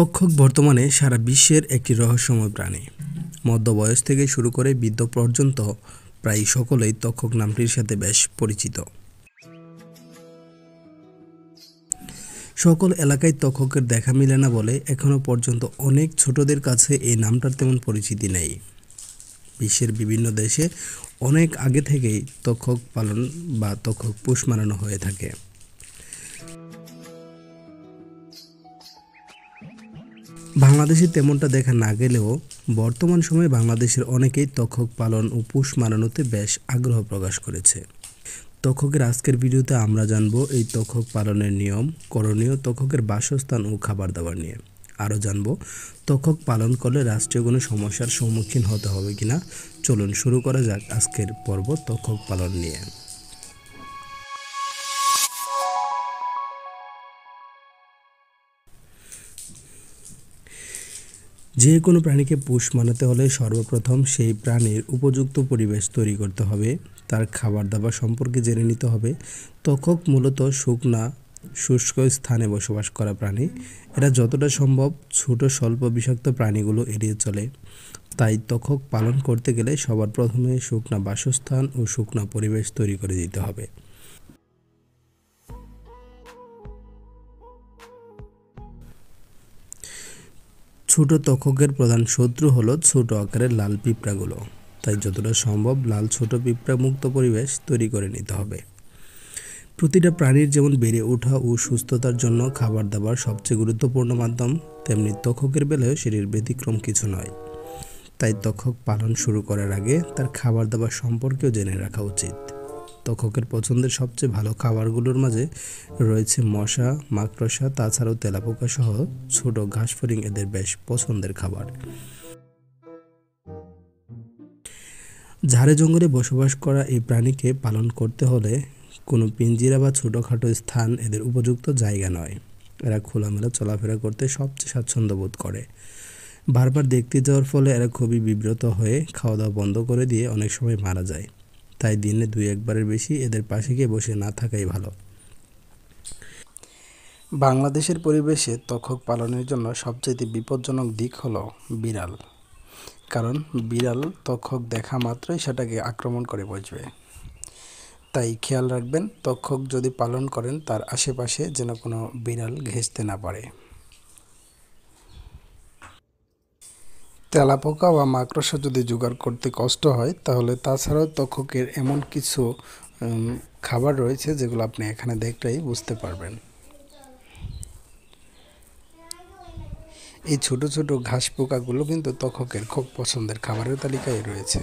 তক্ষক বর্তমানে সারা বিশ্বের একটি রহস্যময় প্রাণী মধ্য বয়স থেকে শুরু করে বৃদ্ধ পর্যন্ত প্রায় সকলেই তক্ষক নামটির সাথে বেশ পরিচিত সকল এলাকায় তক্ষকের দেখা মিলে না বলে এখনও পর্যন্ত অনেক ছোটদের কাছে এই নামটার তেমন পরিচিতি নেই বিশ্বের বিভিন্ন দেশে অনেক আগে থেকেই তক্ষক পালন বা তক্ষক পুষ মানানো হয়ে থাকে বাংলাদেশে তেমনটা দেখা না গেলেও বর্তমান সময়ে বাংলাদেশের অনেকেই তক্ষক পালন ও পুষ মানানোতে বেশ আগ্রহ প্রকাশ করেছে তক্ষকের আজকের ভিডিওতে আমরা জানব এই তক্ষক পালনের নিয়ম করণীয় তক্ষকের বাসস্থান ও খাবার দাবার নিয়ে আরও জানব তক্ষক পালন করলে রাষ্ট্রীয় কোনো সমস্যার সম্মুখীন হতে হবে কিনা চলুন শুরু করা যাক আজকের পর্ব তক্ষক পালন নিয়ে যে কোনো প্রাণীকে পোষ মানাতে হলে সর্বপ্রথম সেই প্রাণীর উপযুক্ত পরিবেশ তৈরি করতে হবে তার খাবার দাবার সম্পর্কে জেনে নিতে হবে তকক মূলত শুকনা শুষ্ক স্থানে বসবাস করা প্রাণী এরা যতটা সম্ভব ছোট স্বল্প বিষাক্ত প্রাণীগুলো এড়িয়ে চলে তাই তখক পালন করতে গেলে সবার প্রথমে শুকনা বাসস্থান ও শুকনা পরিবেশ তৈরি করে দিতে হবে ছোট তক্ষকের প্রধান শত্রু হলো ছোট আকারের লাল পিঁপড়াগুলো তাই যতটা সম্ভব লাল ছোট পিঁপড়া মুক্ত পরিবেশ তৈরি করে নিতে হবে প্রতিটা প্রাণীর যেমন বেড়ে ওঠা ও সুস্থতার জন্য খাবার দাবার সবচেয়ে গুরুত্বপূর্ণ মাধ্যম তেমনি তক্ষকের বেলায়ও সেটির ব্যতিক্রম কিছু নয় তাই তক্ষক পালন শুরু করার আগে তার খাবার দাবার সম্পর্কেও জেনে রাখা উচিত ত্বকের পছন্দের সবচেয়ে ভালো খাবারগুলোর মাঝে রয়েছে মশা মাকড়সা তাছাড়াও তেলাপোকা সহ ছোট ঘাসফড়িং এদের বেশ পছন্দের খাবার ঝাড়ে জঙ্গলে বসবাস করা এই প্রাণীকে পালন করতে হলে কোনো পিঞ্জিরা বা ছোটোখাটো স্থান এদের উপযুক্ত জায়গা নয় এরা খোলামেলা চলাফেরা করতে সবচেয়ে স্বাচ্ছন্দ্য বোধ করে বারবার দেখতে যাওয়ার ফলে এরা খুবই বিব্রত হয়ে খাওয়া দাওয়া বন্ধ করে দিয়ে অনেক সময় মারা যায় তাই দিনে দুই একবারের বেশি এদের পাশে গিয়ে বসে না থাকাই ভালো বাংলাদেশের পরিবেশে তক্ষক পালনের জন্য সবচেয়ে বিপজ্জনক দিক হলো বিড়াল কারণ বিড়াল তক্ষক দেখা মাত্রই সেটাকে আক্রমণ করে বসবে তাই খেয়াল রাখবেন তক্ষক যদি পালন করেন তার আশেপাশে যেন কোনো বিড়াল ঘেঁচতে না পারে তেলাপোকা বা মাকড়সা যদি জোগাড় করতে কষ্ট হয় তাহলে তাছাড়াও তক্ষকের এমন কিছু খাবার রয়েছে যেগুলো আপনি এখানে দেখলেই বুঝতে পারবেন এই ছোট ছোট ঘাস পোকাগুলো কিন্তু তক্ষকের খুব পছন্দের খাবারের তালিকায় রয়েছে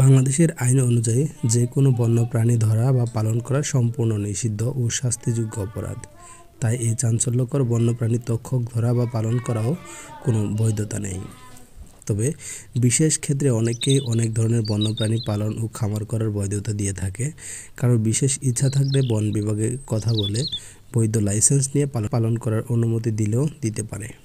বাংলাদেশের আইন অনুযায়ী যে কোনো বন্যপ্রাণী ধরা বা পালন করা সম্পূর্ণ নিষিদ্ধ ও শাস্তিযোগ্য অপরাধ তাই এই চাঞ্চল্যকর বন্যপ্রাণী তক্ষক ধরা বা পালন করাও কোনো বৈধতা নেই তবে বিশেষ ক্ষেত্রে অনেকেই অনেক ধরনের বন্যপ্রাণী পালন ও খামার করার বৈধতা দিয়ে থাকে কারো বিশেষ ইচ্ছা থাকলে বন বিভাগে কথা বলে বৈধ লাইসেন্স নিয়ে পালন করার অনুমতি দিলেও দিতে পারে